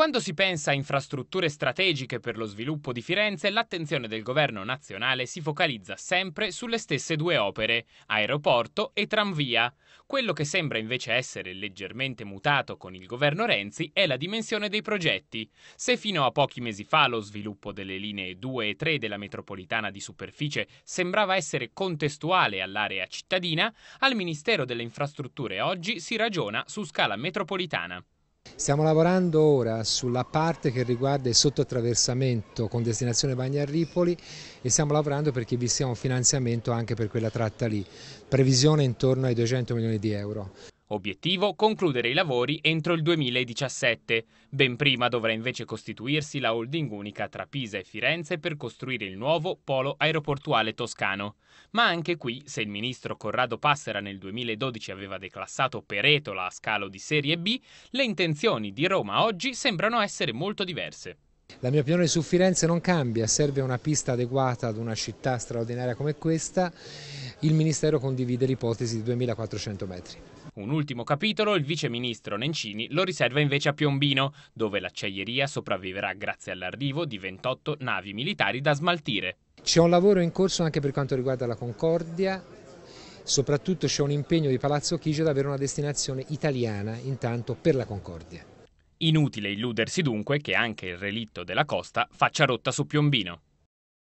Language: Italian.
Quando si pensa a infrastrutture strategiche per lo sviluppo di Firenze, l'attenzione del governo nazionale si focalizza sempre sulle stesse due opere, aeroporto e tramvia. Quello che sembra invece essere leggermente mutato con il governo Renzi è la dimensione dei progetti. Se fino a pochi mesi fa lo sviluppo delle linee 2 e 3 della metropolitana di superficie sembrava essere contestuale all'area cittadina, al Ministero delle Infrastrutture oggi si ragiona su scala metropolitana. Stiamo lavorando ora sulla parte che riguarda il sottoattraversamento con destinazione Bagnarripoli e stiamo lavorando perché vi sia un finanziamento anche per quella tratta lì, previsione intorno ai 200 milioni di euro. Obiettivo concludere i lavori entro il 2017. Ben prima dovrà invece costituirsi la holding unica tra Pisa e Firenze per costruire il nuovo polo aeroportuale toscano. Ma anche qui, se il ministro Corrado Passera nel 2012 aveva declassato Peretola a scalo di serie B, le intenzioni di Roma oggi sembrano essere molto diverse. La mia opinione su Firenze non cambia, serve una pista adeguata ad una città straordinaria come questa. Il Ministero condivide l'ipotesi di 2.400 metri. Un ultimo capitolo il vice ministro Nencini lo riserva invece a Piombino, dove l'acciaieria sopravviverà grazie all'arrivo di 28 navi militari da smaltire. C'è un lavoro in corso anche per quanto riguarda la Concordia, soprattutto c'è un impegno di Palazzo Chigi ad avere una destinazione italiana intanto per la Concordia. Inutile illudersi dunque che anche il relitto della Costa faccia rotta su Piombino.